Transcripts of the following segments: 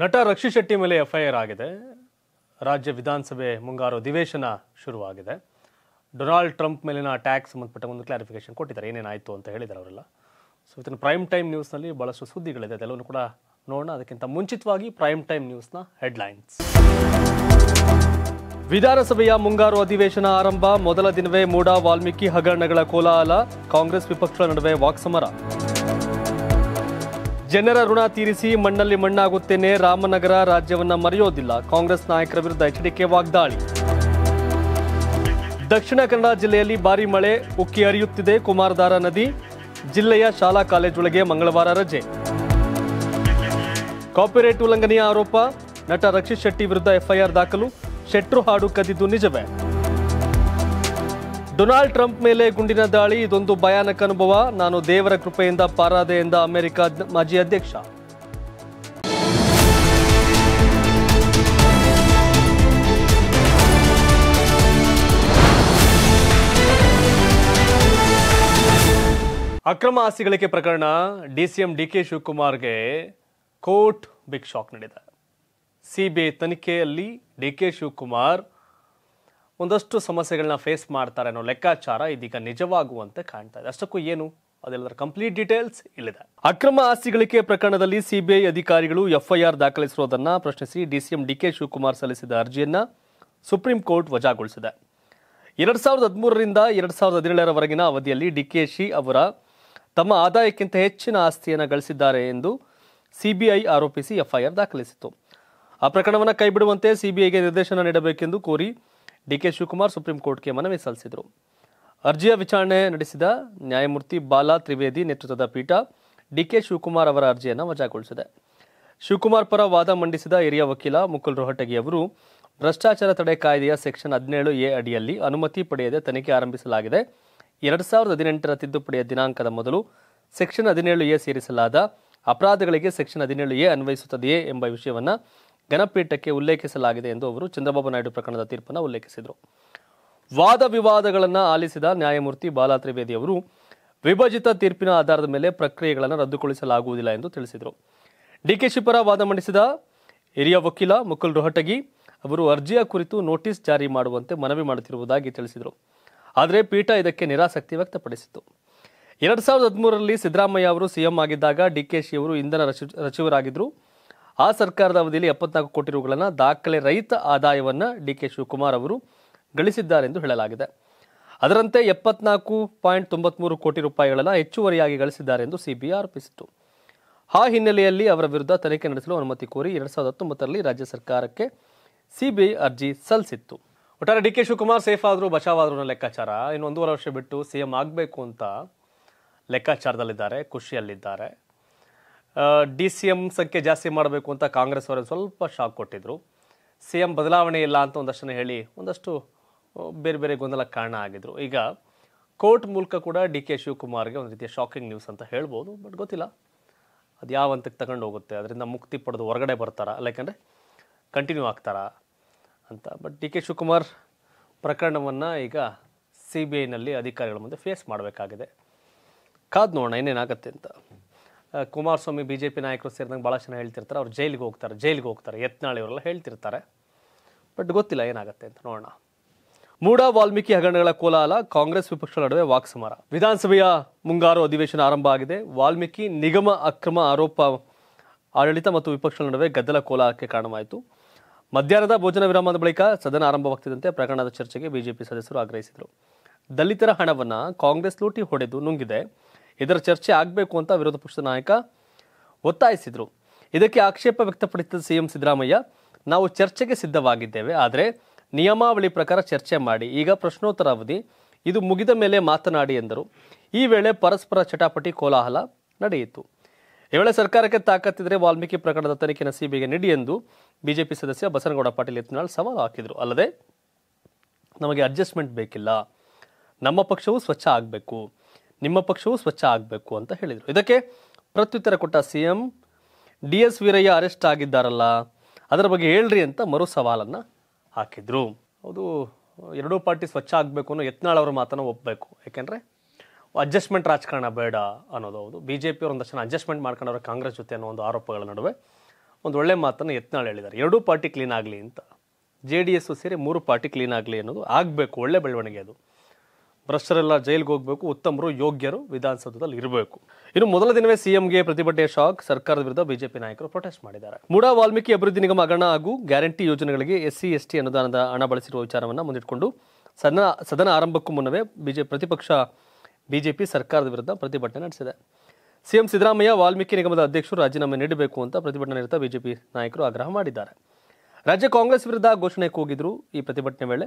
ನಟ ರಕ್ಷಿ ಶೆಟ್ಟಿ ಮೇಲೆ ಎಫ್ಐಆರ್ ಆಗಿದೆ ರಾಜ್ಯ ವಿಧಾನಸಭೆ ಮುಂಗಾರು ಅಧಿವೇಶನ ಶುರುವಾಗಿದೆ ಡೊನಾಲ್ಡ್ ಟ್ರಂಪ್ ಮೇಲಿನ ಟ್ಯಾಕ್ಸ್ ಸಂಬಂಧಪಟ್ಟ ಒಂದು ಕ್ಲಾರಿಫಿಕೇಶನ್ ಕೊಟ್ಟಿದ್ದಾರೆ ಏನೇನಾಯಿತು ಅಂತ ಹೇಳಿದ್ದಾರೆ ಅವರೆಲ್ಲ ಸೊ ಇದನ್ನು ಪ್ರೈಮ್ ಟೈಮ್ ನ್ಯೂಸ್ನಲ್ಲಿ ಬಹಳಷ್ಟು ಸುದ್ದಿಗಳಿದೆ ಅದೆಲ್ಲವನ್ನು ಕೂಡ ನೋಡೋಣ ಅದಕ್ಕಿಂತ ಮುಂಚಿತವಾಗಿ ಪ್ರೈಮ್ ಟೈಮ್ ನ್ಯೂಸ್ನ ಹೆಡ್ಲೈನ್ಸ್ ವಿಧಾನಸಭೆಯ ಮುಂಗಾರು ಅಧಿವೇಶನ ಆರಂಭ ಮೊದಲ ದಿನವೇ ಮೂಡಾ ವಾಲ್ಮೀಕಿ ಹಗರಣಗಳ ಕೋಲಾಹಲ ಕಾಂಗ್ರೆಸ್ ವಿಪಕ್ಷಗಳ ನಡುವೆ ವಾಕ್ಸಮರ ಜನರ ಋಣ ತೀರಿಸಿ ಮಣ್ಣಲ್ಲಿ ಮಣ್ಣಾಗುತ್ತೇನೆ ರಾಮನಗರ ರಾಜ್ಯವನ್ನ ಮರೆಯೋದಿಲ್ಲ ಕಾಂಗ್ರೆಸ್ ನಾಯಕರ ವಿರುದ್ಧ ಎಚ್ಚರಿಕೆ ವಾಗ್ದಾಳಿ ದಕ್ಷಿಣ ಕನ್ನಡ ಜಿಲ್ಲೆಯಲ್ಲಿ ಭಾರಿ ಮಳೆ ಉಕ್ಕಿ ಹರಿಯುತ್ತಿದೆ ಕುಮಾರಧಾರ ನದಿ ಜಿಲ್ಲೆಯ ಶಾಲಾ ಕಾಲೇಜೊಳಗೆ ಮಂಗಳವಾರ ರಜೆ ಕಾಪಿರೇಟ್ ಉಲ್ಲಂಘನೆಯ ಆರೋಪ ನಟ ರಕ್ಷಿತ್ ಶೆಟ್ಟಿ ವಿರುದ್ಧ ಎಫ್ಐಆರ್ ದಾಖಲು ಶೆಟ್ರು ಹಾಡು ಕದಿದು ನಿಜವೇ ಡೊನಾಲ್ಡ್ ಟ್ರಂಪ್ ಮೇಲೆ ಗುಂಡಿನ ದಾಳಿ ಇದೊಂದು ಭಯಾನಕ ಅನುಭವ ನಾನು ದೇವರ ಕೃಪೆಯಿಂದ ಪಾರಾದೆ ಎಂದ ಅಮೆರಿಕ ಮಾಜಿ ಅಧ್ಯಕ್ಷ ಅಕ್ರಮ ಆಸ್ತಿ ಪ್ರಕರಣ ಡಿಸಿಎಂ ಡಿಕೆ ಶಿವಕುಮಾರ್ಗೆ ಕೋರ್ಟ್ ಬಿಗ್ ಶಾಕ್ ನೀಡಿದೆ ಸಿಬಿಐ ತನಿಖೆಯಲ್ಲಿ ಡಿಕೆ ಶಿವಕುಮಾರ್ ಒಂದಷ್ಟು ಸಮಸ್ಯೆಗಳನ್ನ ಫೇಸ್ ಮಾಡ್ತಾರೆ ಅನ್ನೋ ಲೆಕ್ಕಾಚಾರ ಇದೀಗ ನಿಜವಾಗುವಂತೆ ಕಾಣ್ತಾ ಇದೆ ಅಷ್ಟಕ್ಕೂ ಏನು ಅದೆಲ್ಲದರ ಕಂಪ್ಲೀಟ್ ಡೀಟೇಲ್ಸ್ ಇಲ್ಲಿದೆ ಅಕ್ರಮ ಆಸ್ತಿ ಗಳಿಕೆ ಪ್ರಕರಣದಲ್ಲಿ ಸಿಬಿಐ ಅಧಿಕಾರಿಗಳು ಎಫ್ಐಆರ್ ದಾಖಲಿಸಿರುವುದನ್ನು ಪ್ರಶ್ನಿಸಿ ಡಿಸಿಎಂ ಡಿಕೆ ಶಿವಕುಮಾರ್ ಸಲ್ಲಿಸಿದ ಅರ್ಜಿಯನ್ನ ಸುಪ್ರೀಂ ಕೋರ್ಟ್ ವಜಾಗೊಳಿಸಿದೆ ಎರಡ್ ಸಾವಿರದ ಹದಿಮೂರರಿಂದ ಎರಡ್ ಸಾವಿರದ ಹದಿನೇಳರವರೆಗಿನ ಅವಧಿಯಲ್ಲಿ ಡಿಕೆಶಿ ಅವರ ತಮ್ಮ ಆದಾಯಕ್ಕಿಂತ ಹೆಚ್ಚಿನ ಆಸ್ತಿಯನ್ನು ಗಳಿಸಿದ್ದಾರೆ ಎಂದು ಸಿಬಿಐ ಆರೋಪಿಸಿ ಎಫ್ಐಆರ್ ದಾಖಲಿಸಿತ್ತು ಆ ಪ್ರಕರಣವನ್ನು ಕೈಬಿಡುವಂತೆ ಸಿಬಿಐಗೆ ನಿರ್ದೇಶನ ನೀಡಬೇಕೆಂದು ಕೋರಿ ಡಿಕೆ ಶಿವಕುಮಾರ್ ಸುಪ್ರೀಂ ಕೋರ್ಟ್ಗೆ ಮನವಿ ಸಲ್ಲಿಸಿದರು ಅರ್ಜಿಯ ವಿಚಾರಣೆ ನಡೆಸಿದ ನ್ಯಾಯಮೂರ್ತಿ ಬಾಲಾ ತ್ರಿವೇದಿ ನೇತೃತ್ವದ ಪೀಠ ಡಿಕೆ ಶಿವಕುಮಾರ್ ಅವರ ಅರ್ಜಿಯನ್ನು ವಜಾಗೊಳಿಸಿದೆ ಶಿವಕುಮಾರ್ ಪರ ವಾದ ಮಂಡಿಸಿದ ಹಿರಿಯ ವಕೀಲ ಮುಕುಲ್ ರೋಹಟಗಿ ಅವರು ಭ್ರಷ್ಟಾಚಾರ ತಡೆ ಕಾಯ್ದೆಯ ಸೆಕ್ಷನ್ ಹದಿನೇಳು ಎ ಅಡಿಯಲ್ಲಿ ಅನುಮತಿ ಪಡೆಯದೆ ತನಿಖೆ ಆರಂಭಿಸಲಾಗಿದೆ ಎರಡ್ ಸಾವಿರದ ಹದಿನೆಂಟರ ತಿದ್ದುಪಡಿಯ ದಿನಾಂಕದ ಮೊದಲು ಸೆಕ್ಷನ್ ಹದಿನೇಳು ಎ ಸೇರಿಸಲಾದ ಅಪರಾಧಗಳಿಗೆ ಸೆಕ್ಷನ್ ಹದಿನೇಳು ಎ ಅನ್ವಯಿಸುತ್ತದೆಯೇ ಎಂಬ ವಿಷಯವನ್ನು ಗಣಪೀಠಕ್ಕೆ ಉಲ್ಲೇಖಿಸಲಾಗಿದೆ ಎಂದು ಅವರು ಚಂದ್ರಬಾಬು ನಾಯ್ಡು ಪ್ರಕರಣದ ತೀರ್ಪನ್ನು ಉಲ್ಲೇಖಿಸಿದರು ವಾದ ವಿವಾದಗಳನ್ನು ಆಲಿಸಿದ ನ್ಯಾಯಮೂರ್ತಿ ಬಾಲಾ ಅವರು ವಿಭಜಿತ ತೀರ್ಪಿನ ಆಧಾರದ ಮೇಲೆ ಪ್ರಕ್ರಿಯೆಗಳನ್ನು ರದ್ದುಗೊಳಿಸಲಾಗುವುದಿಲ್ಲ ಎಂದು ತಿಳಿಸಿದರು ಡಿಕೆಶಿ ಪರ ವಾದ ಮಂಡಿಸಿದ ಹಿರಿಯ ವಕೀಲ ಮುಕುಲ್ ರೋಹಟಗಿ ಅವರು ಅರ್ಜಿಯ ಕುರಿತು ನೋಟಿಸ್ ಜಾರಿ ಮಾಡುವಂತೆ ಮನವಿ ಮಾಡುತ್ತಿರುವುದಾಗಿ ತಿಳಿಸಿದರು ಆದರೆ ಪೀಠ ಇದಕ್ಕೆ ನಿರಾಸಕ್ತಿ ವ್ಯಕ್ತಪಡಿಸಿತು ಎರಡ್ ಸಾವಿರದ ಹದಿಮೂರರಲ್ಲಿ ಸಿದ್ದರಾಮಯ್ಯ ಅವರು ಸಿಎಂ ಆಗಿದ್ದಾಗ ಡಿಕೆಶಿ ಅವರು ಇಂಧನ ಸಚಿವರಾಗಿದ್ದರು ಆ ಸರ್ಕಾರದ ಅವಧಿಯಲ್ಲಿ ಎಪ್ಪತ್ನಾಲ್ಕು ಕೋಟಿ ರೂಗಳನ್ನು ದಾಖಲೆ ರಹಿತ ಆದಾಯವನ್ನು ಡಿ ಕೆ ಶಿವಕುಮಾರ್ ಅವರು ಎಂದು ಹೇಳಲಾಗಿದೆ ಅದರಂತೆ ಎಪ್ಪತ್ನಾಲ್ಕು ಪಾಯಿಂಟ್ ತೊಂಬತ್ಮೂರು ಕೋಟಿ ರೂಪಾಯಿಗಳನ್ನು ಹೆಚ್ಚುವರಿಯಾಗಿ ಗಳಿಸಿದ್ದಾರೆ ಎಂದು ಸಿಬಿಐ ಆರೋಪಿಸಿತು ಆ ಹಿನ್ನೆಲೆಯಲ್ಲಿ ಅವರ ವಿರುದ್ಧ ತನಿಖೆ ನಡೆಸಲು ಅನುಮತಿ ಕೋರಿ ಎರಡ್ ಸಾವಿರದ ಹತ್ತೊಂಬತ್ತರಲ್ಲಿ ರಾಜ್ಯ ಸರ್ಕಾರಕ್ಕೆ ಸಿಬಿಐ ಅರ್ಜಿ ಸಲ್ಲಿಸಿತ್ತು ಒಟ್ಟಾರೆ ಡಿ ಕೆ ಶಿವಕುಮಾರ್ ಸೇಫ್ ಆದರೂ ಬಚಾವ್ ಅನ್ನೋ ಲೆಕ್ಕಾಚಾರ ಒಂದೂವರೆ ವರ್ಷ ಬಿಟ್ಟು ಸಿಎಂ ಆಗಬೇಕು ಅಂತ ಲೆಕ್ಕಾಚಾರದಲ್ಲಿದ್ದಾರೆ ಖುಷಿಯಲ್ಲಿದ್ದಾರೆ ಡಿ ಸಿ ಎಂ ಸಂಖ್ಯೆ ಜಾಸ್ತಿ ಮಾಡಬೇಕು ಅಂತ ಕಾಂಗ್ರೆಸ್ ಅವರೇ ಸ್ವಲ್ಪ ಶಾಕ್ ಕೊಟ್ಟಿದ್ದರು ಸಿ ಎಂ ಬದಲಾವಣೆ ಇಲ್ಲ ಅಂತ ಒಂದಷ್ಟು ಹೇಳಿ ಒಂದಷ್ಟು ಬೇರೆ ಬೇರೆ ಗೊಂದಲ ಕಾರಣ ಆಗಿದ್ರು ಈಗ ಕೋರ್ಟ್ ಮೂಲಕ ಕೂಡ ಡಿ ಕೆ ಶಿವಕುಮಾರ್ಗೆ ಒಂದು ರೀತಿಯ ಶಾಕಿಂಗ್ ನ್ಯೂಸ್ ಅಂತ ಹೇಳ್ಬೋದು ಬಟ್ ಗೊತ್ತಿಲ್ಲ ಅದು ಯಾವ ಹಂತಕ್ಕೆ ತಗೊಂಡು ಹೋಗುತ್ತೆ ಅದರಿಂದ ಮುಕ್ತಿ ಪಡೆದು ಹೊರಗಡೆ ಬರ್ತಾರಾ ಅಂದರೆ ಕಂಟಿನ್ಯೂ ಆಗ್ತಾರಾ ಅಂತ ಬಟ್ ಡಿ ಕೆ ಶಿವಕುಮಾರ್ ಪ್ರಕರಣವನ್ನು ಈಗ ಸಿ ಬಿ ಐನಲ್ಲಿ ಅಧಿಕಾರಿಗಳ ಮುಂದೆ ಫೇಸ್ ಮಾಡಬೇಕಾಗಿದೆ ಕಾದ್ ನೋಡೋಣ ಇನ್ನೇನಾಗತ್ತೆ ಅಂತ ಕುಮಾರಸ್ವಾಮಿ ಬಿ ಜೆ ಪಿ ನಾಯಕರು ಸೇರಿದಂಗೆ ಭಾಳಷ್ಟು ಜನ ಹೇಳ್ತಿರ್ತಾರೆ ಅವ್ರು ಜೈಲಿಗೆ ಹೋಗ್ತಾರೆ ಜೈಲಿಗೆ ಹೋಗ್ತಾರೆ ಯತ್ನಾಳಿ ಅವರೆಲ್ಲ ಹೇಳ್ತಿರ್ತಾರೆ ಬಟ್ ಗೊತ್ತಿಲ್ಲ ಏನಾಗುತ್ತೆ ಅಂತ ನೋಡೋಣ ಮೂಡ ವಾಲ್ಮೀಕಿ ಹಗರಣಗಳ ಕೋಲಾಹಲ ಕಾಂಗ್ರೆಸ್ ವಿಪಕ್ಷಗಳ ನಡುವೆ ವಾಕ್ಸಮರ ವಿಧಾನಸಭೆಯ ಮುಂಗಾರು ಅಧಿವೇಶನ ಆರಂಭ ಆಗಿದೆ ವಾಲ್ಮೀಕಿ ನಿಗಮ ಅಕ್ರಮ ಆರೋಪ ಆಡಳಿತ ಮತ್ತು ವಿಪಕ್ಷಗಳ ನಡುವೆ ಗದ್ದಲ ಕೋಲಾಹಕ್ಕೆ ಕಾರಣವಾಯಿತು ಮಧ್ಯಾಹ್ನದ ಭೋಜನ ವಿರಾಮದ ಬಳಿಕ ಸದನ ಆರಂಭವಾಗ್ತಿದ್ದಂತೆ ಪ್ರಕರಣದ ಚರ್ಚೆಗೆ ಬಿಜೆಪಿ ಸದಸ್ಯರು ಆಗ್ರಹಿಸಿದರು ದಲಿತರ ಹಣವನ್ನು ಕಾಂಗ್ರೆಸ್ ಲೂಟಿ ಹೊಡೆದು ನುಂಗಿದೆ ಇದರ ಚರ್ಚೆ ಆಗಬೇಕು ಅಂತ ವಿರೋಧ ಪಕ್ಷದ ನಾಯಕ ಒತ್ತಾಯಿಸಿದರು ಇದಕ್ಕೆ ಆಕ್ಷೇಪ ವ್ಯಕ್ತಪಡಿಸಿದ ಸಿಎಂ ಸಿದ್ದರಾಮಯ್ಯ ನಾವು ಚರ್ಚೆಗೆ ಸಿದ್ಧವಾಗಿದ್ದೇವೆ ಆದರೆ ನಿಯಮಾವಳಿ ಪ್ರಕಾರ ಚರ್ಚೆ ಮಾಡಿ ಈಗ ಪ್ರಶ್ನೋತ್ತರ ಅವಧಿ ಇದು ಮುಗಿದ ಮೇಲೆ ಮಾತನಾಡಿ ಎಂದರು ಈ ವೇಳೆ ಪರಸ್ಪರ ಚಟಾಪಟಿ ಕೋಲಾಹಲ ನಡೆಯಿತು ಈ ವೇಳೆ ಸರ್ಕಾರಕ್ಕೆ ತಾಕತ್ತಿದ್ರೆ ವಾಲ್ಮೀಕಿ ಪ್ರಕರಣದ ತನಿಖೆಯನ್ನು ಸಿಬಿಗೆ ನೀಡಿ ಎಂದು ಬಿಜೆಪಿ ಸದಸ್ಯ ಬಸನಗೌಡ ಪಾಟೀಲ್ ಯತ್ನಾಳ್ ಸವಾಲು ಹಾಕಿದರು ಅಲ್ಲದೆ ನಮಗೆ ಅಡ್ಜಸ್ಟ್ಮೆಂಟ್ ಬೇಕಿಲ್ಲ ನಮ್ಮ ಪಕ್ಷವು ಸ್ವಚ್ಛ ಆಗಬೇಕು ನಿಮ್ಮ ಪಕ್ಷವೂ ಸ್ವಚ್ಛ ಆಗಬೇಕು ಅಂತ ಹೇಳಿದರು ಇದಕ್ಕೆ ಪ್ರತ್ಯುತ್ತರ ಕೊಟ್ಟ C M D S Veerayya arrest ಆಗಿದ್ದಾರಲ್ಲ ಅದರ ಬಗ್ಗೆ ಹೇಳ್ರಿ ಅಂತ ಮರು ಸವಾಲನ್ನು ಹಾಕಿದರು ಹೌದು ಎರಡೂ ಪಾರ್ಟಿ ಸ್ವಚ್ಛ ಆಗಬೇಕು ಅನ್ನೋ ಯತ್ನಾಳ್ ಅವರ ಮಾತನ್ನು ಒಪ್ಪಬೇಕು ಯಾಕೆಂದರೆ ಅಡ್ಜಸ್ಟ್ಮೆಂಟ್ ರಾಜಕಾರಣ ಬೇಡ ಅನ್ನೋದು ಹೌದು ಬಿ ಜೆ ಪಿಯವರು ಒಂದಷ್ಟು ಅಡ್ಜಸ್ಟ್ಮೆಂಟ್ ಮಾಡ್ಕೊಂಡವ್ರೆ ಕಾಂಗ್ರೆಸ್ ಜೊತೆ ಅನ್ನೋ ಒಂದು ಆರೋಪಗಳ ನಡುವೆ ಒಂದು ಒಳ್ಳೆ ಮಾತನ್ನು ಯತ್ನಾಳ್ ಹೇಳಿದ್ದಾರೆ ಎರಡೂ ಪಾರ್ಟಿ ಕ್ಲೀನ್ ಆಗಲಿ ಅಂತ ಜೆ ಡಿ ಎಸ್ಸು ಸೇರಿ ಮೂರು ಪಾರ್ಟಿ ಕ್ಲೀನ್ ಆಗಲಿ ಅನ್ನೋದು ಆಗಬೇಕು ಒಳ್ಳೆ ಬೆಳವಣಿಗೆ ಅದು ಭ್ರಷ್ಟರೆಲ್ಲ ಜೈಲಿಗೆ ಹೋಗಬೇಕು ಉತ್ತಮರು ಯೋಗ್ಯರು ವಿಧಾನಸೌಧದಲ್ಲಿ ಇರಬೇಕು ಇನ್ನು ಮೊದಲ ದಿನವೇ ಸಿಎಂಗೆ ಪ್ರತಿಭಟನೆ ಶಾಕ್ ಸರ್ಕಾರದ ವಿರುದ್ಧ ಬಿಜೆಪಿ ನಾಯಕರು ಪ್ರೊಟೆಸ್ಟ್ ಮಾಡಿದ್ದಾರೆ ಮೂಡಾ ವಾಲ್ಮೀಕಿ ಅಭಿವೃದ್ಧಿ ನಿಗಮ ಹಗರಣ ಹಾಗೂ ಗ್ಯಾರಂಟಿ ಯೋಜನೆಗಳಿಗೆ ಎಸ್ಸಿ ಎಸ್ಟಿ ಅನುದಾನದ ಹಣ ಬಳಸಿರುವ ವಿಚಾರವನ್ನು ಮುಂದಿಟ್ಟುಕೊಂಡು ಸದನ ಸದನ ಆರಂಭಕ್ಕೂ ಮುನ್ನವೇ ಬಿಜೆಪಿ ಪ್ರತಿಪಕ್ಷ ಬಿಜೆಪಿ ಸರ್ಕಾರದ ವಿರುದ್ಧ ಪ್ರತಿಭಟನೆ ನಡೆಸಿದೆ ಸಿಎಂ ಸಿದ್ದರಾಮಯ್ಯ ವಾಲ್ಮೀಕಿ ನಿಗಮದ ಅಧ್ಯಕ್ಷರು ರಾಜೀನಾಮೆ ನೀಡಬೇಕು ಅಂತ ಪ್ರತಿಭಟನೆ ನಿರತ ಬಿಜೆಪಿ ನಾಯಕರು ಆಗ್ರಹ ಮಾಡಿದ್ದಾರೆ ರಾಜ್ಯ ಕಾಂಗ್ರೆಸ್ ವಿರುದ್ಧ ಘೋಷಣೆ ಕೂಗಿದ್ರು ಈ ಪ್ರತಿಭಟನೆ ವೇಳೆ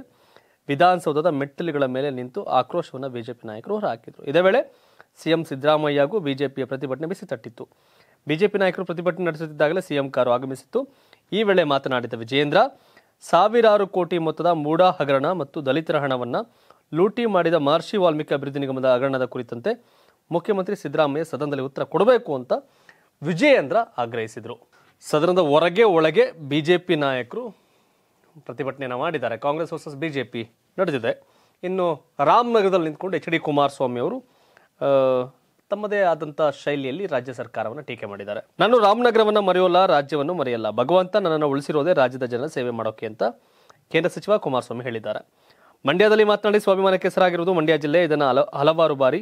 ವಿಧಾನಸೌಧದ ಮೆಟ್ಟಿಲುಗಳ ಮೇಲೆ ನಿಂತು ಆಕ್ರೋಶವನ್ನು ಬಿಜೆಪಿ ನಾಯಕರು ಹೊರಹಾಕಿದರು ಇದೇ ವೇಳೆ ಸಿಎಂ ಸಿದ್ದರಾಮಯ್ಯಗೂ ಬಿಜೆಪಿಯ ಪ್ರತಿಭಟನೆ ಬಿಸಿ ತಟ್ಟಿತ್ತು ಬಿಜೆಪಿ ನಾಯಕರು ಪ್ರತಿಭಟನೆ ನಡೆಸುತ್ತಿದ್ದಾಗಲೇ ಸಿಎಂ ಕಾರು ಆಗಮಿಸಿತ್ತು ಈ ವೇಳೆ ಮಾತನಾಡಿದ ವಿಜಯೇಂದ್ರ ಸಾವಿರಾರು ಕೋಟಿ ಮೊತ್ತದ ಮೂಡಾ ಹಗರಣ ಮತ್ತು ದಲಿತರ ಹಣವನ್ನು ಲೂಟಿ ಮಾಡಿದ ಮಹರ್ಷಿ ವಾಲ್ಮೀಕಿ ಅಭಿವೃದ್ಧಿ ನಿಗಮದ ಹಗರಣದ ಕುರಿತಂತೆ ಮುಖ್ಯಮಂತ್ರಿ ಸಿದ್ದರಾಮಯ್ಯ ಸದನದಲ್ಲಿ ಉತ್ತರ ಕೊಡಬೇಕು ಅಂತ ವಿಜಯೇಂದ್ರ ಆಗ್ರಹಿಸಿದರು ಸದನದ ಹೊರಗೆ ಒಳಗೆ ಬಿಜೆಪಿ ನಾಯಕರು ಪ್ರತಿಭಟನೆಯನ್ನು ಮಾಡಿದ್ದಾರೆ ಕಾಂಗ್ರೆಸ್ ವರ್ಸಸ್ ಬಿಜೆಪಿ ನಡೆದಿದೆ ಇನ್ನು ರಾಮನಗರದಲ್ಲಿ ನಿಂತ್ಕೊಂಡು ಎಚ್ ಡಿ ಕುಮಾರಸ್ವಾಮಿ ಅವರು ತಮ್ಮದೇ ಆದಂಥ ಶೈಲಿಯಲ್ಲಿ ರಾಜ್ಯ ಸರ್ಕಾರವನ್ನು ಟೀಕೆ ಮಾಡಿದ್ದಾರೆ ನಾನು ರಾಮನಗರವನ್ನು ಮರೆಯೋಲ್ಲ ರಾಜ್ಯವನ್ನು ಮರೆಯಲ್ಲ ಭಗವಂತ ನನ್ನನ್ನು ಉಳಿಸಿರೋದೇ ರಾಜ್ಯದ ಜನರ ಸೇವೆ ಮಾಡೋಕೆ ಅಂತ ಕೇಂದ್ರ ಸಚಿವ ಕುಮಾರಸ್ವಾಮಿ ಹೇಳಿದ್ದಾರೆ ಮಂಡ್ಯದಲ್ಲಿ ಮಾತನಾಡಿ ಸ್ವಾಭಿಮಾನಕ್ಕೆ ಹೆಸರಾಗಿರುವುದು ಮಂಡ್ಯ ಜಿಲ್ಲೆ ಇದನ್ನು ಹಲವಾರು ಬಾರಿ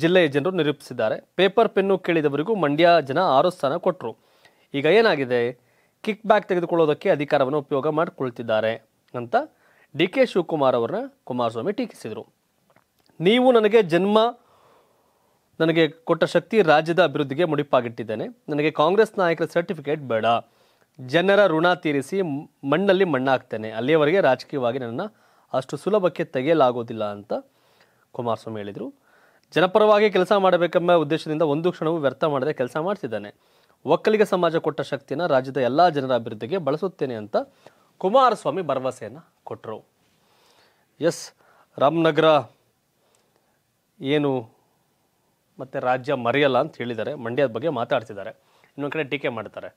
ಜಿಲ್ಲೆಯ ಜನರು ನಿರೂಪಿಸಿದ್ದಾರೆ ಪೇಪರ್ ಪೆನ್ನು ಕೇಳಿದವರಿಗೂ ಮಂಡ್ಯ ಜನ ಆರು ಸ್ಥಾನ ಕೊಟ್ಟರು ಈಗ ಏನಾಗಿದೆ ಕಿಕ್ ಬ್ಯಾಕ್ ತೆಗೆದುಕೊಳ್ಳೋದಕ್ಕೆ ಅಧಿಕಾರವನ್ನು ಉಪಯೋಗ ಮಾಡಿಕೊಳ್ತಿದ್ದಾರೆ ಅಂತ ಡಿ ಕೆ ಶಿವಕುಮಾರ್ ಅವರನ್ನ ಕುಮಾರಸ್ವಾಮಿ ಟೀಕಿಸಿದರು ನೀವು ನನಗೆ ಜನ್ಮ ನನಗೆ ಕೊಟ್ಟ ಶಕ್ತಿ ರಾಜ್ಯದ ಅಭಿವೃದ್ಧಿಗೆ ಮುಡಿಪಾಗಿಟ್ಟಿದ್ದೇನೆ ನನಗೆ ಕಾಂಗ್ರೆಸ್ ನಾಯಕರ ಸರ್ಟಿಫಿಕೇಟ್ ಬೇಡ ಜನರ ಋಣ ತೀರಿಸಿ ಮಣ್ಣಲ್ಲಿ ಮಣ್ಣಾಗ್ತೇನೆ ಅಲ್ಲಿಯವರೆಗೆ ರಾಜಕೀಯವಾಗಿ ನನ್ನ ಅಷ್ಟು ಸುಲಭಕ್ಕೆ ತೆಗೆಯಲಾಗೋದಿಲ್ಲ ಅಂತ ಕುಮಾರಸ್ವಾಮಿ ಹೇಳಿದರು ಜನಪರವಾಗಿ ಕೆಲಸ ಮಾಡಬೇಕೆಂಬ ಉದ್ದೇಶದಿಂದ ಒಂದು ಕ್ಷಣವೂ ವ್ಯರ್ಥ ಮಾಡದೆ ಕೆಲಸ ಮಾಡ್ತಿದ್ದಾನೆ ಒಕ್ಕಲಿಗ ಸಮಾಜ ಕೊಟ್ಟ ಶಕ್ತಿಯನ್ನು ರಾಜ್ಯದ ಎಲ್ಲ ಜನರ ಅಭಿವೃದ್ಧಿಗೆ ಬಳಸುತ್ತೇನೆ ಅಂತ ಕುಮಾರಸ್ವಾಮಿ ಭರವಸೆಯನ್ನು ಕೊಟ್ಟರು ಎಸ್ ರಾಮನಗರ ಏನು ಮತ್ತು ರಾಜ್ಯ ಮರೆಯಲ್ಲ ಅಂತ ಹೇಳಿದ್ದಾರೆ ಮಂಡ್ಯದ ಬಗ್ಗೆ ಮಾತಾಡ್ತಿದ್ದಾರೆ ಇನ್ನೊಂದು ಕಡೆ ಟೀಕೆ ಮಾಡ್ತಾರೆ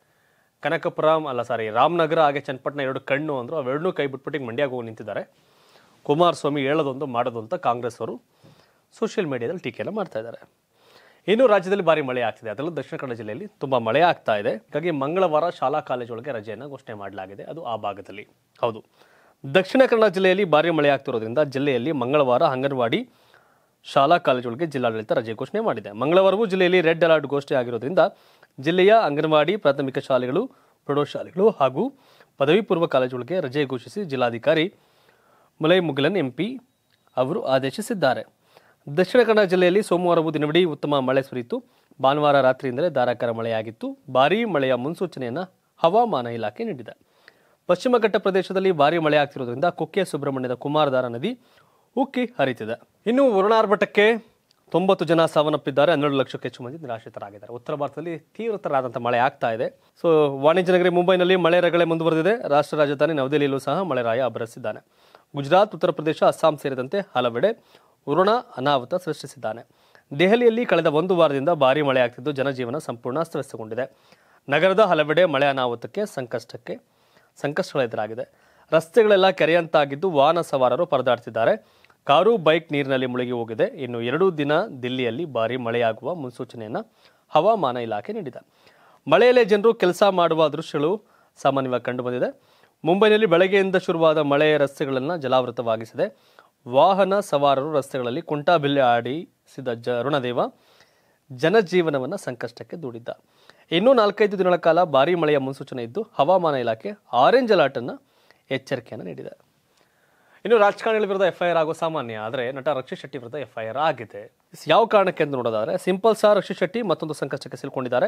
ಕನಕಪುರಂ ಅಲ್ಲ ಸಾರಿ ರಾಮನಗರ ಹಾಗೆ ಚನ್ನಪಟ್ಟಣ ಎರಡು ಕಣ್ಣು ಅಂದರು ಅವೆರಡನ್ನೂ ಕೈ ಬಿಟ್ಬಿಟ್ಟು ಮಂಡ್ಯಕ್ಕೆ ಹೋಗಿ ನಿಂತಿದ್ದಾರೆ ಕುಮಾರಸ್ವಾಮಿ ಹೇಳೋದೊಂದು ಮಾಡೋದು ಅಂತ ಕಾಂಗ್ರೆಸ್ ಅವರು ಸೋಷಿಯಲ್ ಮೀಡಿಯಾದಲ್ಲಿ ಟೀಕೆಯನ್ನು ಮಾಡ್ತಾ ಇದ್ದಾರೆ ಇನ್ನು ರಾಜ್ಯದಲ್ಲಿ ಭಾರಿ ಮಳೆ ಆಗ್ತಿದೆ ಅದರಲ್ಲೂ ದಕ್ಷಿಣ ಕನ್ನಡ ಜಿಲ್ಲೆಯಲ್ಲಿ ತುಂಬಾ ಮಳೆ ಆಗ್ತಾ ಇದೆ ಹಾಗಾಗಿ ಮಂಗಳವಾರ ಶಾಲಾ ಕಾಲೇಜೊಳಗೆ ರಜೆಯನ್ನು ಘೋಷಣೆ ಮಾಡಲಾಗಿದೆ ಅದು ಆ ಭಾಗದಲ್ಲಿ ಹೌದು ದಕ್ಷಿಣ ಕನ್ನಡ ಜಿಲ್ಲೆಯಲ್ಲಿ ಭಾರಿ ಮಳೆ ಆಗ್ತಿರೋದ್ರಿಂದ ಜಿಲ್ಲೆಯಲ್ಲಿ ಮಂಗಳವಾರ ಅಂಗನವಾಡಿ ಶಾಲಾ ಕಾಲೇಜುಗಳಿಗೆ ಜಿಲ್ಲಾಡಳಿತ ರಜೆ ಘೋಷಣೆ ಮಾಡಿದೆ ಮಂಗಳವಾರವೂ ಜಿಲ್ಲೆಯಲ್ಲಿ ರೆಡ್ ಅಲರ್ಟ್ ಘೋಷಣೆ ಆಗಿರೋದ್ರಿಂದ ಜಿಲ್ಲೆಯ ಅಂಗನವಾಡಿ ಪ್ರಾಥಮಿಕ ಶಾಲೆಗಳು ಪ್ರೌಢಶಾಲೆಗಳು ಹಾಗೂ ಪದವಿ ಪೂರ್ವ ಕಾಲೇಜುಗಳಿಗೆ ರಜೆ ಘೋಷಿಸಿ ಜಿಲ್ಲಾಧಿಕಾರಿ ಮುಲೈ ಮುಗಲನ್ ಎಂಪಿ ಅವರು ಆದೇಶಿಸಿದ್ದಾರೆ ದಕ್ಷಿಣ ಕನ್ನಡ ಜಿಲ್ಲೆಯಲ್ಲಿ ಸೋಮವಾರವೂ ದಿನವಿಡೀ ಉತ್ತಮ ಮಳೆ ಸುರಿಯಿತು ಭಾನುವಾರ ರಾತ್ರಿಯಿಂದಲೇ ಧಾರಾಕಾರ ಮಳೆಯಾಗಿತ್ತು ಭಾರೀ ಮಳೆಯ ಮುನ್ಸೂಚನೆಯನ್ನು ಹವಾಮಾನ ಇಲಾಖೆ ನೀಡಿದೆ ಪಶ್ಚಿಮ ಘಟ್ಟ ಪ್ರದೇಶದಲ್ಲಿ ಭಾರೀ ಆಗ್ತಿರೋದ್ರಿಂದ ಕುಕ್ಕೆ ಸುಬ್ರಹ್ಮಣ್ಯದ ಕುಮಾರಧಾರ ನದಿ ಉಕ್ಕಿ ಹರಿತಿದೆ ಇನ್ನು ವರುಣಾರ್ಭಟಕ್ಕೆ ತೊಂಬತ್ತು ಜನ ಸಾವನ್ನಪ್ಪಿದ್ದಾರೆ ಹನ್ನೆರಡು ಲಕ್ಷಕ್ಕೆ ಹೆಚ್ಚು ಮಂದಿ ನಿರಾಶ್ರಿತರಾಗಿದ್ದಾರೆ ಉತ್ತರ ಭಾರತದಲ್ಲಿ ತೀವ್ರತರಾದಂಥ ಮಳೆ ಆಗ್ತಾ ಇದೆ ಸೊ ವಾಣಿಜ್ಯ ನಗರಿ ಮುಂಬೈನಲ್ಲಿ ಮಳೆ ರಗಳೆ ಮುಂದುವರೆದಿದೆ ರಾಷ್ಟ್ರ ರಾಜಧಾನಿ ನವದೆಹಲಿಯಲ್ಲೂ ಸಹ ರಾಯ ಅಬ್ಬರಿಸಿದ್ದಾನೆ ಗುಜರಾತ್ ಉತ್ತರ ಪ್ರದೇಶ ಅಸ್ಸಾಂ ಸೇರಿದಂತೆ ಹಲವೆಡೆ ವೃಣ ಅನಾಹುತ ಸೃಷ್ಟಿಸಿದ್ದಾನೆ ದೆಹಲಿಯಲ್ಲಿ ಕಳೆದ ಒಂದು ವಾರದಿಂದ ಭಾರೀ ಮಳೆಯಾಗ್ತಿದ್ದು ಜನಜೀವನ ಸಂಪೂರ್ಣ ಅಸ್ತವ್ಯಸ್ತಗೊಂಡಿದೆ ನಗರದ ಹಲವೆಡೆ ಮಳೆ ಅನಾಹುತಕ್ಕೆ ಸಂಕಷ್ಟಕ್ಕೆ ಸಂಕಷ್ಟಗಳ ಎದುರಾಗಿದೆ ರಸ್ತೆಗಳೆಲ್ಲ ಕೆರೆಯಂತಾಗಿದ್ದು ವಾಹನ ಸವಾರರು ಪರದಾಡ್ತಿದ್ದಾರೆ ಕಾರು ಬೈಕ್ ನೀರಿನಲ್ಲಿ ಮುಳುಗಿ ಹೋಗಿದೆ ಇನ್ನು ಎರಡೂ ದಿನ ದಿಲ್ಲಿಯಲ್ಲಿ ಭಾರಿ ಮಳೆಯಾಗುವ ಮುನ್ಸೂಚನೆಯನ್ನು ಹವಾಮಾನ ಇಲಾಖೆ ನೀಡಿದೆ ಮಳೆಯಲ್ಲೇ ಜನರು ಕೆಲಸ ಮಾಡುವ ದೃಶ್ಯಗಳು ಸಾಮಾನ್ಯವಾಗಿ ಕಂಡುಬಂದಿದೆ ಮುಂಬೈನಲ್ಲಿ ಬೆಳಗ್ಗೆಯಿಂದ ಶುರುವಾದ ಮಳೆ ರಸ್ತೆಗಳನ್ನು ಜಲಾವೃತವಾಗಿಸಿದೆ ವಾಹನ ಸವಾರರು ರಸ್ತೆಗಳಲ್ಲಿ ಕುಂಟಾಬಿಲ್ಲೆ ಆಡಿಸಿದ ಜ ಅರುಣದೇವ ಜನಜೀವನವನ್ನು ಸಂಕಷ್ಟಕ್ಕೆ ದೂಡಿದ್ದ ಇನ್ನೂ ನಾಲ್ಕೈದು ದಿನಗಳ ಕಾಲ ಭಾರೀ ಮಳೆಯ ಮುನ್ಸೂಚನೆ ಇದ್ದು ಹವಾಮಾನ ಇಲಾಖೆ ಆರೆಂಜ್ ಅಲರ್ಟನ್ನು ಎಚ್ಚರಿಕೆಯನ್ನು ನೀಡಿದೆ ಇನ್ನು ರಾಜಕಾರಣಿಗಳ ವಿರುದ್ಧ ಎಫ್ಐಆರ್ ಆಗೋ ಸಾಮಾನ್ಯ ಆದರೆ ನಟ ರಕ್ಷಿತ್ ಶೆಟ್ಟಿ ವಿರುದ್ಧ ಎಫ್ಐಆರ್ ಆಗಿದೆ ಯಾವ ಕಾರಣಕ್ಕೆ ಎಂದು ನೋಡೋದಾದರೆ ಸಿಂಪಲ್ ಸಾರ್ ರಕ್ಷಿತ್ ಶೆಟ್ಟಿ ಮತ್ತೊಂದು ಸಂಕಷ್ಟಕ್ಕೆ ಸಿಲುಕೊಂಡಿದ್ದಾರೆ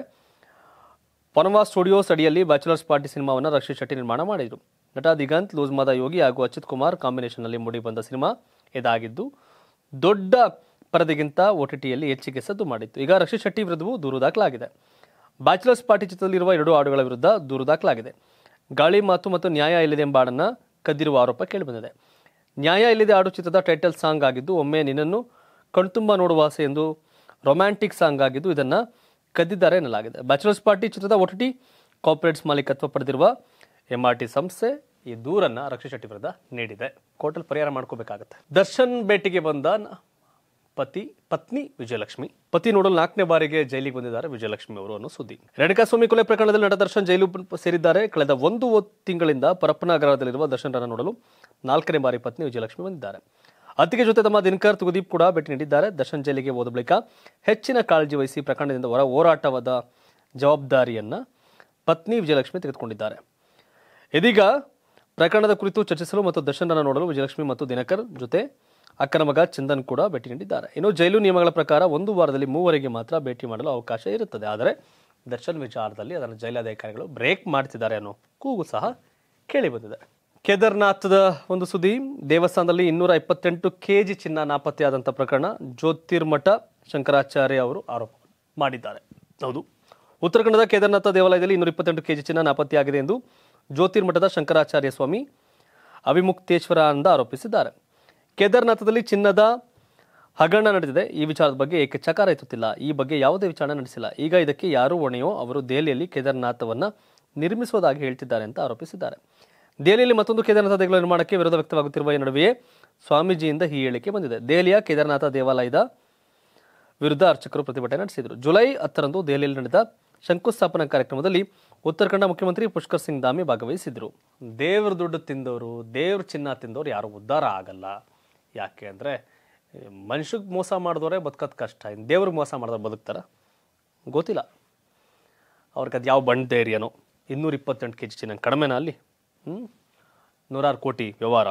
ಪನವಾ ಸ್ಟುಡಿಯೋಸ್ ಅಡಿಯಲ್ಲಿ ಬ್ಯಾಚುಲರ್ಸ್ ಪಾರ್ಟಿ ಸಿನಿಮಾವನ್ನು ರಕ್ಷಿತ್ ಶೆಟ್ಟಿ ನಿರ್ಮಾಣ ಮಾಡಿದರು ನಟ ದಿಗಂತ್ ಲೂಜ್ಮದ ಯೋಗಿ ಹಾಗೂ ಅಚ್ಯುತ್ ಕುಮಾರ್ ಕಾಂಬಿನೇಷನ್ನಲ್ಲಿ ಮೂಡಿಬಂದ ಸಿನಿಮಾ ಇದಾಗಿದ್ದು ದೊಡ್ಡ ಪರದೆಗಿಂತ ಟಿಯಲ್ಲಿ ಹೆಚ್ಚಿಗೆ ಸದ್ದು ಮಾಡಿತ್ತು ಈಗ ರಕ್ಷಿತ್ ಶೆಟ್ಟಿ ವಿರುದ್ಧವೂ ದೂರು ದಾಖಲಾಗಿದೆ ಬ್ಯಾಚುಲರ್ಸ್ ಪಾರ್ಟಿ ಚಿತ್ರದಲ್ಲಿರುವ ಎರಡು ಹಾಡುಗಳ ವಿರುದ್ಧ ದೂರು ದಾಖಲಾಗಿದೆ ಗಾಳಿ ಮಾತು ಮತ್ತು ನ್ಯಾಯ ಇಲ್ಲದೆ ಎಂಬ ಹಾಡನ್ನು ಕದ್ದಿರುವ ಆರೋಪ ಕೇಳಿಬಂದಿದೆ ನ್ಯಾಯ ಇಲ್ಲದೆ ಹಾಡು ಚಿತ್ರದ ಟೈಟಲ್ ಸಾಂಗ್ ಆಗಿದ್ದು ಒಮ್ಮೆ ನಿನ್ನನ್ನು ಕಣ್ತುಂಬ ನೋಡುವ ಆಸೆ ಎಂದು ರೊಮ್ಯಾಂಟಿಕ್ ಸಾಂಗ್ ಆಗಿದ್ದು ಇದನ್ನು ಕದ್ದಿದ್ದಾರೆ ಎನ್ನಲಾಗಿದೆ ಬ್ಯಾಚುಲರ್ಸ್ ಪಾರ್ಟಿ ಚಿತ್ರದ ಒಟಿಟಿ ಕಾರ್ಪೊರೇಟ್ಸ್ ಮಾಲೀಕತ್ವ ಪಡೆದಿರುವ ಟಿ ಸಂಸ್ಥೆ ಈ ದೂರನ್ನು ರಕ್ಷಾ ಶೆಟ್ಟಿ ವಿರುದ್ಧ ನೀಡಿದೆ ಕೋರ್ಟಲ್ಲಿ ಪರಿಹಾರ ಮಾಡ್ಕೋಬೇಕಾಗತ್ತೆ ದರ್ಶನ್ ಭೇಟಿಗೆ ಬಂದ ಪತಿ ಪತ್ನಿ ವಿಜಯಲಕ್ಷ್ಮಿ ಪತಿ ನೋಡಲು ನಾಲ್ಕನೇ ಬಾರಿಗೆ ಜೈಲಿಗೆ ಬಂದಿದ್ದಾರೆ ವಿಜಯಲಕ್ಷ್ಮಿ ಅವರು ಅನ್ನೋ ಸುದ್ದಿ ರೇಣುಕಾಸ್ವಾಮಿ ಕೊಲೆ ಪ್ರಕರಣದಲ್ಲಿ ನಟ ದರ್ಶನ್ ಜೈಲು ಸೇರಿದ್ದಾರೆ ಕಳೆದ ಒಂದು ತಿಂಗಳಿಂದ ಪರಪ್ಪನಗರದಲ್ಲಿರುವ ದರ್ಶನರನ್ನು ನೋಡಲು ನಾಲ್ಕನೇ ಬಾರಿ ಪತ್ನಿ ವಿಜಯಲಕ್ಷ್ಮಿ ಬಂದಿದ್ದಾರೆ ಅತ್ತಿಗೆ ಜೊತೆ ತಮ್ಮ ದಿನಕರ್ ತುಗುದೀಪ್ ಕೂಡ ಭೇಟಿ ನೀಡಿದ್ದಾರೆ ದರ್ಶನ್ ಜೈಲಿಗೆ ಹೋದ ಬಳಿಕ ಹೆಚ್ಚಿನ ಕಾಳಜಿ ವಹಿಸಿ ಪ್ರಕರಣದಿಂದ ಹೊರ ಹೋರಾಟವಾದ ಜವಾಬ್ದಾರಿಯನ್ನು ಪತ್ನಿ ವಿಜಯಲಕ್ಷ್ಮಿ ತೆಗೆದುಕೊಂಡಿದ್ದಾರೆ ಇದೀಗ ಪ್ರಕರಣದ ಕುರಿತು ಚರ್ಚಿಸಲು ಮತ್ತು ದರ್ಶನರನ್ನು ನೋಡಲು ವಿಜಯಲಕ್ಷ್ಮಿ ಮತ್ತು ದಿನಕರ್ ಜೊತೆ ಅಕ್ಕನ ಮಗ ಚಂದನ್ ಕೂಡ ಭೇಟಿ ನೀಡಿದ್ದಾರೆ ಇನ್ನು ಜೈಲು ನಿಯಮಗಳ ಪ್ರಕಾರ ಒಂದು ವಾರದಲ್ಲಿ ಮೂವರಿಗೆ ಮಾತ್ರ ಭೇಟಿ ಮಾಡಲು ಅವಕಾಶ ಇರುತ್ತದೆ ಆದರೆ ದರ್ಶನ್ ವಿಚಾರದಲ್ಲಿ ಅದನ್ನು ಜೈಲಾಧಿಕಾರಿಗಳು ಬ್ರೇಕ್ ಮಾಡ್ತಿದ್ದಾರೆ ಅನ್ನೋ ಕೂಗು ಸಹ ಕೇಳಿಬಂದಿದೆ ಕೇದಾರ್ನಾಥದ ಒಂದು ಸುದ್ದಿ ದೇವಸ್ಥಾನದಲ್ಲಿ ಇನ್ನೂರ ಇಪ್ಪತ್ತೆಂಟು ಕೆ ಜಿ ಚಿನ್ನ ನಾಪತ್ತೆಯಾದಂಥ ಪ್ರಕರಣ ಜ್ಯೋತಿರ್ಮಠ ಶಂಕರಾಚಾರ್ಯ ಅವರು ಆರೋಪ ಮಾಡಿದ್ದಾರೆ ಹೌದು ಉತ್ತರ ಕೇದಾರ್ನಾಥ ದೇವಾಲಯದಲ್ಲಿ ಇನ್ನೂರ ಇಪ್ಪತ್ತೆಂಟು ಕೆ ಜಿ ಚಿನ್ನ ನಾಪತ್ತೆಯಾಗಿದೆ ಎಂದು ಜ್ಯೋತಿರ್ಮಠದ ಶಂಕರಾಚಾರ್ಯ ಸ್ವಾಮಿ ಅವಿಮುಕ್ತೇಶ್ವರ ಅಂದ ಆರೋಪಿಸಿದ್ದಾರೆ ಕೇದಾರನಾಥದಲ್ಲಿ ಚಿನ್ನದ ಹಗರಣ ನಡೆದಿದೆ ಈ ವಿಚಾರದ ಬಗ್ಗೆ ಏಕೆ ಚಕಾರ ಎತ್ತುತ್ತಿಲ್ಲ ಈ ಬಗ್ಗೆ ಯಾವುದೇ ವಿಚಾರಣೆ ನಡೆಸಿಲ್ಲ ಈಗ ಇದಕ್ಕೆ ಯಾರು ಹೊಣೆಯೋ ಅವರು ದೆಹಲಿಯಲ್ಲಿ ಕೇದಾರನಾಥವನ್ನು ನಿರ್ಮಿಸುವುದಾಗಿ ಹೇಳ್ತಿದ್ದಾರೆ ಅಂತ ಆರೋಪಿಸಿದ್ದಾರೆ ದೆಹಲಿಯಲ್ಲಿ ಮತ್ತೊಂದು ಕೇದಾರನಾಥ ದೇಗುಲ ನಿರ್ಮಾಣಕ್ಕೆ ವಿರೋಧ ವ್ಯಕ್ತವಾಗುತ್ತಿರುವ ಈ ನಡುವೆಯೇ ಸ್ವಾಮೀಜಿಯಿಂದ ಈ ಹೇಳಿಕೆ ಬಂದಿದೆ ದೆಹಲಿಯ ಕೇದಾರನಾಥ ದೇವಾಲಯದ ವಿರುದ್ಧ ಅರ್ಚಕರು ಪ್ರತಿಭಟನೆ ನಡೆಸಿದರು ಜುಲೈ ಹತ್ತರಂದು ದೆಹಲಿಯಲ್ಲಿ ನಡೆದ ಶಂಕುಸ್ಥಾಪನಾ ಕಾರ್ಯಕ್ರಮದಲ್ಲಿ ಉತ್ತರ ಮುಖ್ಯಮಂತ್ರಿ ಪುಷ್ಕರ್ ಸಿಂಗ್ ಧಾಮಿ ಭಾಗವಹಿಸಿದ್ರು ದೇವ್ರ ದುಡ್ಡು ತಿಂದವರು ದೇವ್ರ ಚಿನ್ನ ತಿಂದವರು ಯಾರು ಉದ್ಧಾರ ಆಗಲ್ಲ ಯಾಕೆ ಅಂದರೆ ಮನುಷ್ಯಗೆ ಮೋಸ ಮಾಡಿದವರೇ ಬದುಕೋದು ಕಷ್ಟ ಇನ್ನು ದೇವ್ರಿಗೆ ಮೋಸ ಮಾಡಿದವ್ರು ಬದುಕ್ತಾರ ಗೊತ್ತಿಲ್ಲ ಅವ್ರಿಗೆ ಅದು ಯಾವ ಬಣ್ಣ ಧೈರ್ಯನೋ ಇನ್ನೂರ ಇಪ್ಪತ್ತೆಂಟು ಕೆ ಜಿ ಚಿನ್ನ ಕಡಿಮೆನಾ ಅಲ್ಲಿ ಹ್ಞೂ ನೂರಾರು ಕೋಟಿ ವ್ಯವಹಾರ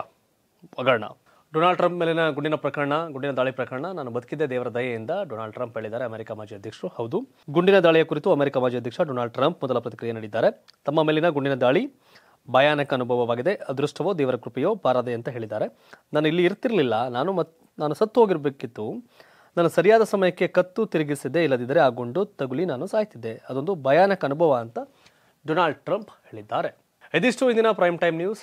ಒಗ್ಗರಣ ಡೊನಾಲ್ಡ್ ಟ್ರಂಪ್ ಮೇಲಿನ ಗುಂಡಿನ ಪ್ರಕರಣ ಗುಂಡಿನ ದಾಳಿ ಪ್ರಕರಣ ನಾನು ಬದುಕಿದ್ದೆ ದೇವರ ದಯೆಯಿಂದ ಡೊನಾಲ್ಡ್ ಟ್ರಂಪ್ ಹೇಳಿದ್ದಾರೆ ಅಮೆರಿಕ ಮಾಜಿ ಅಧ್ಯಕ್ಷರು ಹೌದು ಗುಂಡಿನ ದಾಳಿಯ ಕುರಿತು ಅಮೆರಿಕ ಮಾಜಿ ಅಧ್ಯಕ್ಷ ಡೊನಾಲ್ಡ್ ಟ್ರಂಪ್ ಮೊದಲ ಪ್ರತಿಕ್ರಿಯೆ ನೀಡಿದ್ದಾರೆ ತಮ್ಮ ಮೇಲಿನ ಗುಂಡಿನ ದಾಳಿ ಭಯಾನಕ ಅನುಭವವಾಗಿದೆ ಅದೃಷ್ಟವೋ ದೇವರ ಕೃಪೆಯೋ ಬಾರದೆ ಅಂತ ಹೇಳಿದ್ದಾರೆ ನಾನು ಇಲ್ಲಿ ಇರ್ತಿರ್ಲಿಲ್ಲ ನಾನು ನಾನು ಸತ್ತು ಹೋಗಿರಬೇಕಿತ್ತು ನಾನು ಸರಿಯಾದ ಸಮಯಕ್ಕೆ ಕತ್ತು ತಿರುಗಿಸಿದ್ದೆ ಇಲ್ಲದಿದ್ದರೆ ಆ ಗುಂಡು ತಗುಲಿ ನಾನು ಸಾಯ್ತಿದ್ದೆ ಅದೊಂದು ಭಯಾನಕ ಅನುಭವ ಅಂತ ಡೊನಾಲ್ಡ್ ಟ್ರಂಪ್ ಹೇಳಿದ್ದಾರೆ ಇದಿಷ್ಟು ಇಂದಿನ ಪ್ರೈಮ್ ಟೈಮ್ ನ್ಯೂಸ್